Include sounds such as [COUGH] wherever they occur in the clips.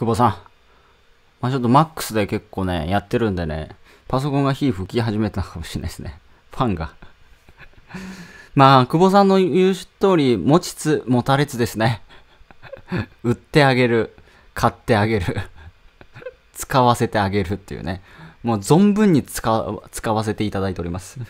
久保さん。まあ、ちょっとマックスで結構ね、やってるんでね、パソコンが火吹き始めたかもしれないですね。ファンがまあ、久保さんの言う通り、持ちつ持たれつですね。売ってあげる。買ってあげる使わせてあげるっていうね。もう存分に使わせていただいております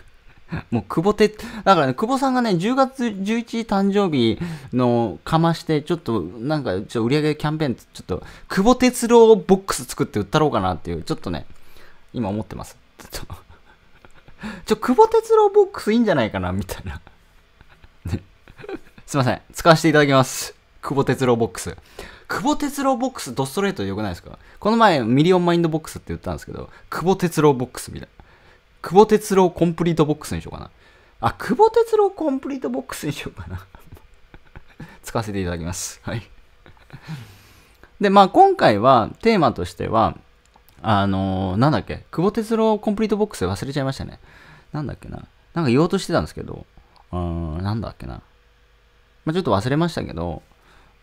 もう、久保て、だからね、久保さんがね、10月11日誕生日のかまして、ちょっと、なんか、ちょっと売り上げキャンペーン、ちょっと、久保哲郎ボックス作って売ったろうかなっていう、ちょっとね、今思ってます。ちょっとちょ、久保哲郎ボックスいいんじゃないかな、みたいなね、すいません。使わせていただきます。久保哲郎ボックス。久保哲郎ボックスドストレートでよくないですかこの前、ミリオンマインドボックスって言ったんですけど、久保哲郎ボックスみたいな。久保哲郎コンプリートボックスにしようかな。あ、久保哲郎コンプリートボックスにしようかな。[LAUGHS] 使わせていただきます。はい。で、まあ今回はテーマとしては、あのー、なんだっけ、久保哲郎コンプリートボックス忘れちゃいましたね。なんだっけな。なんか言おうとしてたんですけど、うん、なんだっけな。まあ、ちょっと忘れましたけど、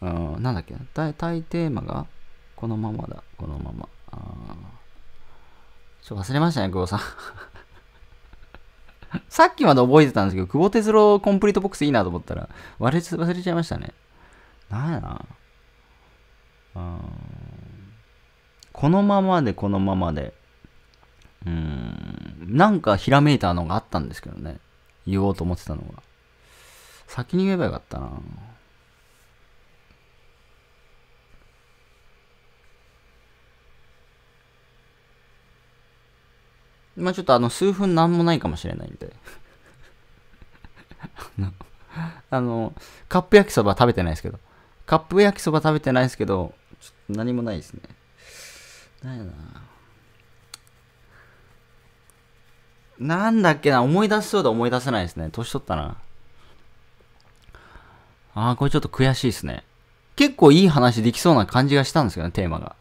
うん、なんだっけな。大体テーマが、このままだ、このまま。あちょっと忘れましたね、久保さん。さっきまで覚えてたんですけど、久保哲郎コンプリートボックスいいなと思ったら、忘れ忘れちゃいましたね。なんやな。このままでこのままで。うん。なんかひらめいたのがあったんですけどね。言おうと思ってたのが。先に言えばよかったな。まあちょっとあの、数分なんもないかもしれないんで。[LAUGHS] あの、カップ焼きそば食べてないですけど。カップ焼きそば食べてないですけど、ちょっと何もないですね。なななんだっけな、思い出しそうで思い出せないですね。年取ったな。ああ、これちょっと悔しいですね。結構いい話できそうな感じがしたんですけどね、テーマが。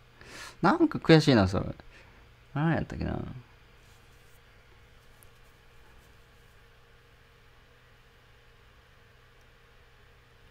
なんか悔しいな、それ。何やったっけな。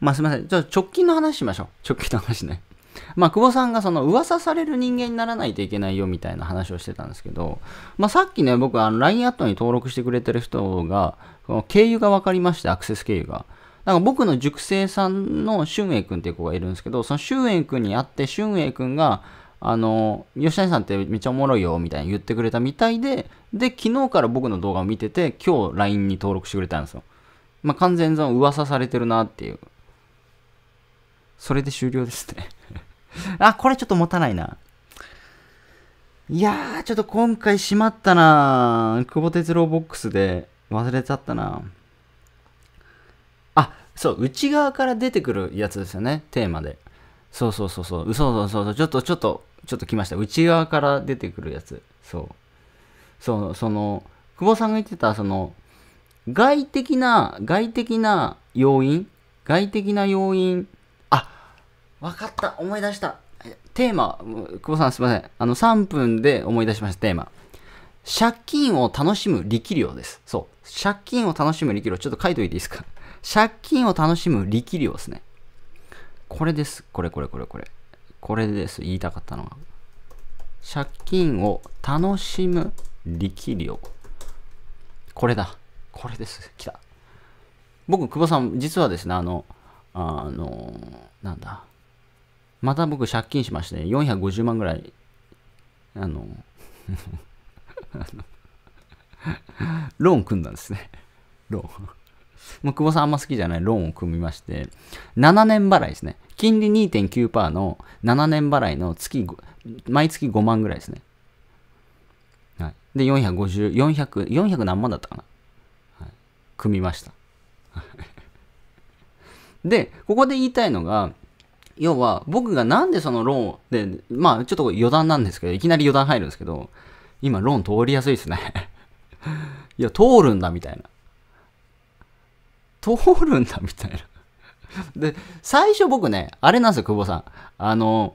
まあすみません。じゃと直近の話しましょう。直近の話ね。[LAUGHS] まあ久保さんがその噂される人間にならないといけないよみたいな話をしてたんですけど、まあさっきね、僕あの LINE アットに登録してくれてる人が、この経由が分かりまして、アクセス経由が。なんか僕の塾生さんの俊英君っていう子がいるんですけど、その俊英君に会って俊英君が、あの、吉谷さんってめっちゃおもろいよ、みたいに言ってくれたみたいで、で、昨日から僕の動画を見てて、今日 LINE に登録してくれたんですよ。まあ、完全に噂されてるなっていうそれで終了ですね [LAUGHS] あ、これちょっと持たないな。いやー、ちょっと今回しまったな久保哲郎ボックスで忘れちゃったなあ、そう、内側から出てくるやつですよね、テーマで。そうそうそうそう、そうそうそう、ちょっとちょっと、ちょっと来ました。内側から出てくるやつ。そう。そう、その、久保さんが言ってた、その、外的な、外的な要因外的な要因分かった、思い出した。テーマ、久保さんすいません。あの、3分で思い出しました、テーマ。借金を楽しむ力量です。そう。借金を楽しむ力量。ちょっと書いといていいですか。借金を楽しむ力量ですね。これです。これこれこれこれ。これです。言いたかったのは。借金を楽しむ力量。これだ。これです。来た。僕、久保さん、実はですね、あの、あの、なんだ。また僕借金しまして、450万ぐらい、あの、[LAUGHS] ローン組んだんですね。ローン。もう久保さんあんま好きじゃないローンを組みまして、7年払いですね。金利2.9%の7年払いの月、毎月5万ぐらいですね。はい。で、450、400、400何万だったかな。はい。組みました。で、ここで言いたいのが、要は僕がなんでそのローンで、まあちょっと余談なんですけど、いきなり余談入るんですけど、今ローン通りやすいですね [LAUGHS] いや、通るんだみたいな。通るんだみたいなで、最初僕ね、あれなんですよ、久保さん。あの、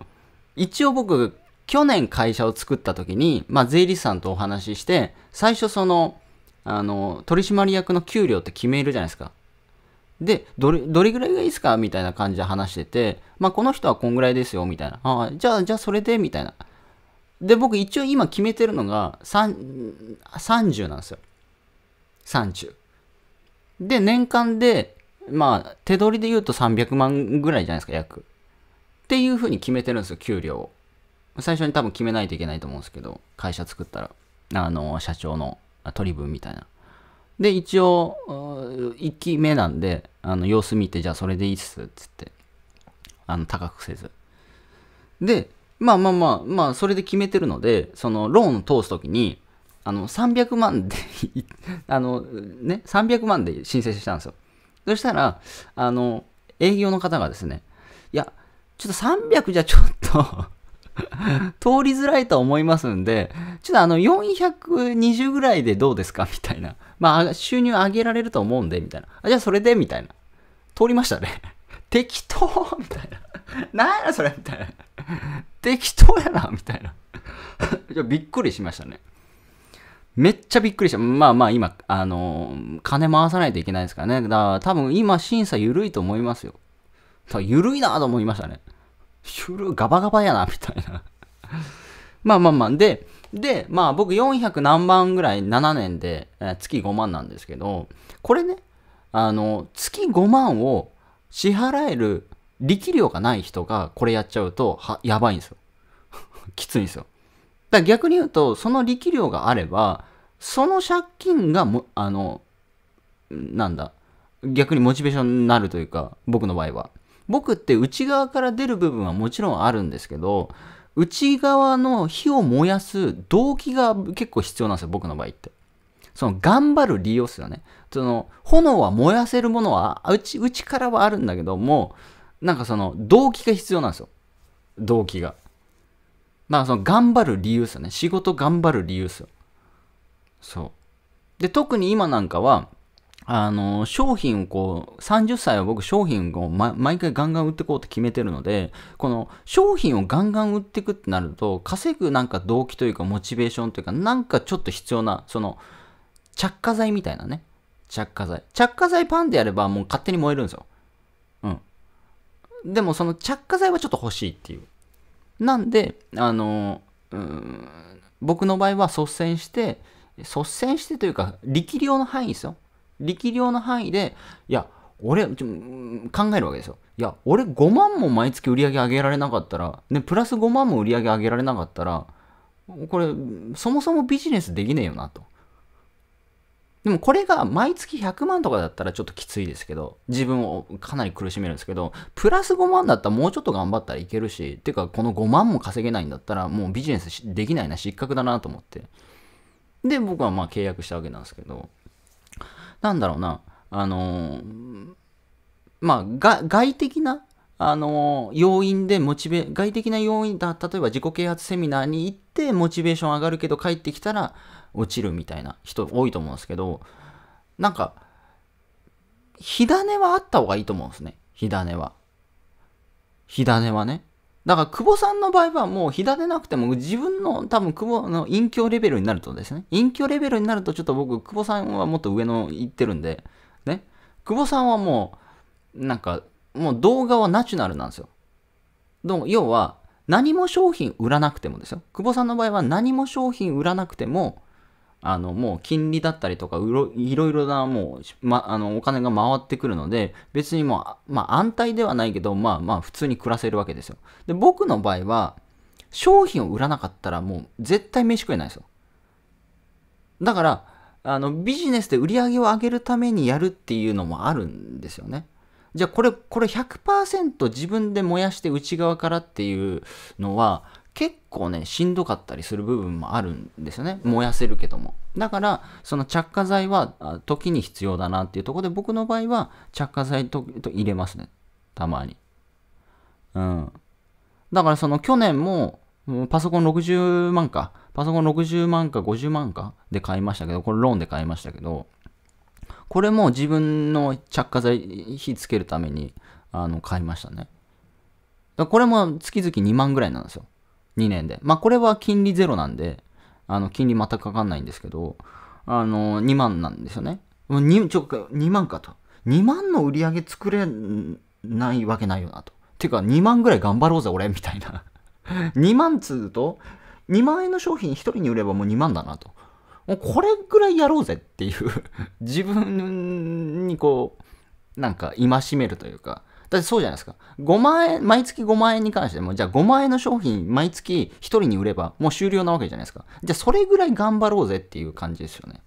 一応僕、去年会社を作った時に、まあ税理士さんとお話しして、最初その、あの、取締役の給料って決めるじゃないですか。で、どれ、どれぐらいがいいですかみたいな感じで話してて、まあ、この人はこんぐらいですよ、みたいな。ああ、じゃあ、じゃあそれで、みたいな。で、僕一応今決めてるのが、30なんですよ。30。で、年間で、まあ、手取りで言うと300万ぐらいじゃないですか、約。っていうふうに決めてるんですよ、給料を。最初に多分決めないといけないと思うんですけど、会社作ったら。あの、社長の取り分みたいな。で、一応、1期目なんで、あの様子見て、じゃあそれでいいっす、っつって。あの、高くせず。で、まあまあまあ、まあ、それで決めてるので、その、ローンを通すときに、あの、300万で [LAUGHS] あの、ね、300万で申請したんですよ。そしたら、あの、営業の方がですね、いや、ちょっと300じゃちょっと [LAUGHS] 通りづらいと思いますんで、ちょっとあの、420ぐらいでどうですかみたいな。まあ、収入上げられると思うんで、みたいな。あ、じゃあそれでみたいな。通りましたね。[LAUGHS] 適当みたいな。なんやそれみたいな。適当やなみたいな。[LAUGHS] びっくりしましたね。めっちゃびっくりした。まあまあ今、あのー、金回さないといけないですからね。だから多分今審査緩いと思いますよ。緩いなと思いましたね。夜ガバガバやな、みたいな [LAUGHS] まあまあまあ、で、で、まあ僕400何万ぐらい7年で、え月5万なんですけど、これね、あの、月5万を支払える力量がない人がこれやっちゃうと、は、やばいんですよ。[LAUGHS] きついんですよ。だから逆に言うと、その力量があれば、その借金がも、あの、なんだ、逆にモチベーションになるというか、僕の場合は。僕って内側から出る部分はもちろんあるんですけど、内側の火を燃やす動機が結構必要なんですよ、僕の場合って。その頑張る理由っすよね。その炎は燃やせるものは内、内からはあるんだけども、なんかその動機が必要なんですよ。動機が。まあその頑張る理由っすよね。仕事頑張る理由っすよ。そう。で、特に今なんかは、あの、商品をこう、30歳は僕商品を、ま、毎回ガンガン売ってこうって決めてるので、この商品をガンガン売っていくってなると、稼ぐなんか動機というかモチベーションというか、なんかちょっと必要な、その、着火剤みたいなね。着火剤。着火剤パンでやればもう勝手に燃えるんですよ。うん。でもその着火剤はちょっと欲しいっていう。なんで、あの、うん、僕の場合は率先して、率先してというか、力量の範囲ですよ。力量の範囲で、いや、俺、考えるわけですよ。いや、俺5万も毎月売り上げ上げられなかったら、ね、プラス5万も売り上げ上げられなかったら、これ、そもそもビジネスできねえよなと。でもこれが毎月100万とかだったらちょっときついですけど、自分をかなり苦しめるんですけど、プラス5万だったらもうちょっと頑張ったらいけるし、てかこの5万も稼げないんだったらもうビジネスできないな、失格だなと思って。で、僕はまあ契約したわけなんですけど、なんだろうな、あのー、まあ、外的な、あのー、要因でモチベ、外的な要因だ、例えば自己啓発セミナーに行って、モチベーション上がるけど帰ってきたら落ちるみたいな人多いと思うんですけど、なんか、火種はあった方がいいと思うんですね。火種は。火種はね。だから久保さんの場合はもう火立てなくても自分の多分久保の隠居レベルになるとですね隠居レベルになるとちょっと僕久保さんはもっと上の行ってるんでね久保さんはもうなんかもう動画はナチュラルなんですよ要は何も商品売らなくてもですよ久保さんの場合は何も商品売らなくてもあの、もう金利だったりとか、いろいろな、もう、ま、あの、お金が回ってくるので、別にもう、まあ、安泰ではないけど、まあまあ、普通に暮らせるわけですよ。で、僕の場合は、商品を売らなかったら、もう、絶対飯食えないですよ。だから、あの、ビジネスで売り上げを上げるためにやるっていうのもあるんですよね。じゃあ、これ、これ100%自分で燃やして内側からっていうのは、結構ね、しんどかったりする部分もあるんですよね。燃やせるけども。だから、その着火剤は時に必要だなっていうとこで、僕の場合は着火剤と入れますね。たまに。うん。だからその去年も、パソコン60万か、パソコン60万か50万かで買いましたけど、これローンで買いましたけど、これも自分の着火剤火つけるために、あの、買いましたね。これも月々2万ぐらいなんですよ。2年で。まあ、これは金利ゼロなんで、あの、金利全くかかんないんですけど、あの、2万なんですよね。2, 2万かと。2万の売り上げ作れないわけないよなと。てか、2万ぐらい頑張ろうぜ、俺、みたいな。2 [LAUGHS] 万つうと、2万円の商品1人に売ればもう2万だなと。もうこれぐらいやろうぜっていう [LAUGHS] 自分にこう、なんか戒めるというか、だってそうじゃないですか。5万円、毎月5万円に関しても、じゃあ5万円の商品、毎月1人に売れば、もう終了なわけじゃないですか。じゃあそれぐらい頑張ろうぜっていう感じですよね。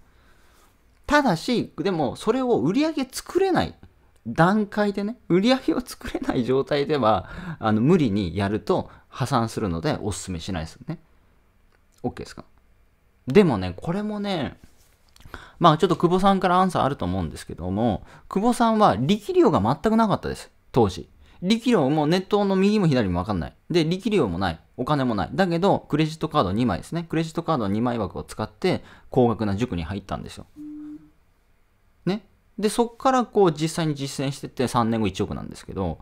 ただし、でも、それを売り上げ作れない段階でね、売り上げを作れない状態では、あの無理にやると破産するので、おすすめしないですよね。OK ですかでもね、これもね、まあちょっと久保さんからアンサーあると思うんですけども、久保さんは力量が全くなかったです。当時。力量もネットの右も左もわかんない。で、力量もない。お金もない。だけど、クレジットカード2枚ですね。クレジットカード2枚枠を使って、高額な塾に入ったんですよ。ね。で、そっからこう実際に実践してて3年後1億なんですけど、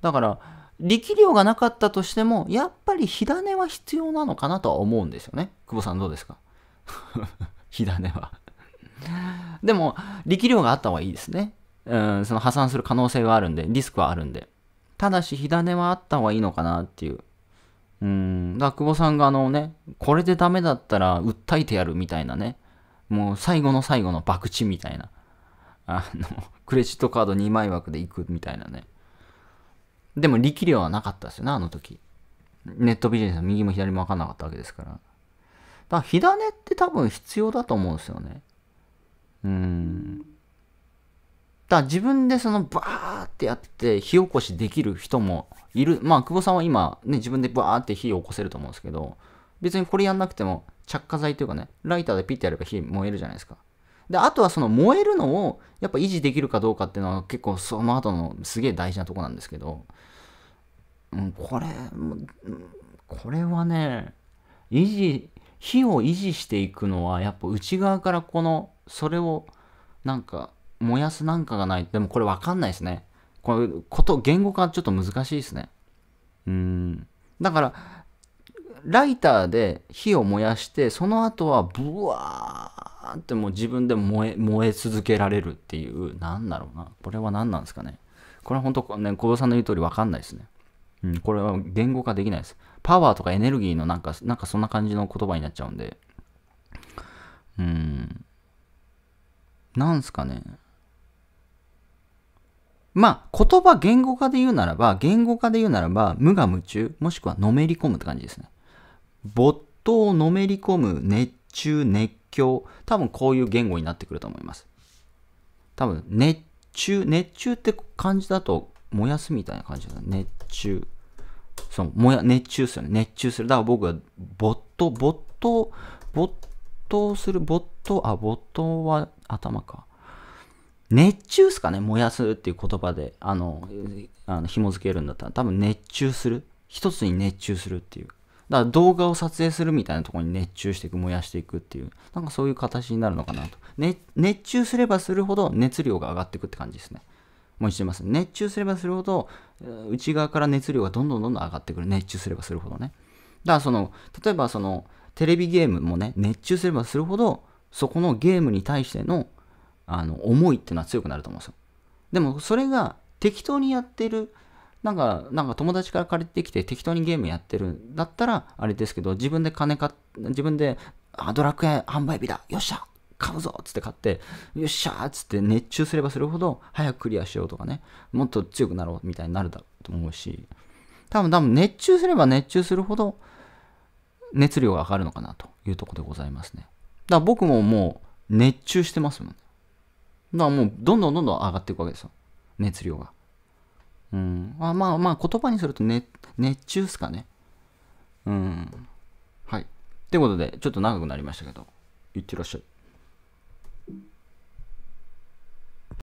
だから、力量がなかったとしても、やっぱり火種は必要なのかなとは思うんですよね。久保さんどうですか [LAUGHS] 火種は [LAUGHS] でも、力量があった方がいいですね。うん、その破産する可能性があるんで、リスクはあるんで。ただし、火種はあった方がいいのかなっていう。うん、だ久保さんがあのね、これでダメだったら訴えてやるみたいなね、もう最後の最後の博打みたいな、あの、[LAUGHS] クレジットカード2枚枠で行くみたいなね。でも力量はなかったですよね、あの時。ネットビジネスは右も左も分かんなかったわけですから。だから火種って多分必要だと思うんですよね。うん。だ自分でそのバーってやって火起こしできる人もいる。まあ、久保さんは今ね、自分でバーって火を起こせると思うんですけど、別にこれやんなくても着火剤というかね、ライターでピッてやれば火燃えるじゃないですか。で、あとはその燃えるのをやっぱ維持できるかどうかっていうのは結構その後のすげえ大事なとこなんですけど、うん、これ、これはね、維持、火を維持していくのはやっぱ内側からこの、それをなんか燃やすなんかがない。でもこれわかんないですね。これ、こと、言語化ちょっと難しいですね。うん。だから、ライターで火を燃やして、その後はブワーってもう自分で燃え、燃え続けられるっていう、なんだろうな。これは何なんですかね。これは本当ね、小坊さんの言う通りわかんないですね。うん、これは言語化できないです。パワーとかエネルギーのなんか、なんかそんな感じの言葉になっちゃうんで。うん。なんすかね。まあ、言葉言語化で言うならば、言語化で言うならば、無我夢中、もしくはのめり込むって感じですね。没頭をのめり込む、熱中、熱狂。多分こういう言語になってくると思います。多分、熱中、熱中って感じだと、燃やすみたいな感じだ、ね、熱中。そう、もや、熱中する、ね、熱中する。だから僕は、没頭、没頭、没頭する、没頭、あ、没頭は頭か。熱中すかね、燃やすっていう言葉で、あの、あの紐付けるんだったら、多分熱中する。一つに熱中するっていう。だから動画を撮影するみたいなところに熱中していく、燃やしていくっていう、なんかそういう形になるのかなと。ね、熱中すればするほど熱量が上がっていくって感じですね。もう一度言います。熱中すればするほど、内側から熱量がどんどんどんどん上がってくる。熱中すればするほどね。だからその、例えばその、テレビゲームもね、熱中すればするほど、そこのゲームに対してのあの思いっていうのは強くなると思うんですよ。でもそれが適当にやってるなんか、なんか友達から借りてきて適当にゲームやってるんだったら、あれですけど、自分で金か、自分で、あ、ドラクエ販売日だよっしゃ買うぞっつって買って、よっしゃっつって熱中すればするほど、早くクリアしようとかね、もっと強くなろうみたいになるだと思うし、多分多分熱中すれば熱中するほど、熱量が上がるのかなというところでございますね。だから僕ももう熱中してますもんね。からもうどんどんどんどん上がっていくわけですよ。熱量が。うん。あまあまあ言葉にすると、ね、熱中っすかね。うん。はい。ということで、ちょっと長くなりましたけど、いってらっしゃい。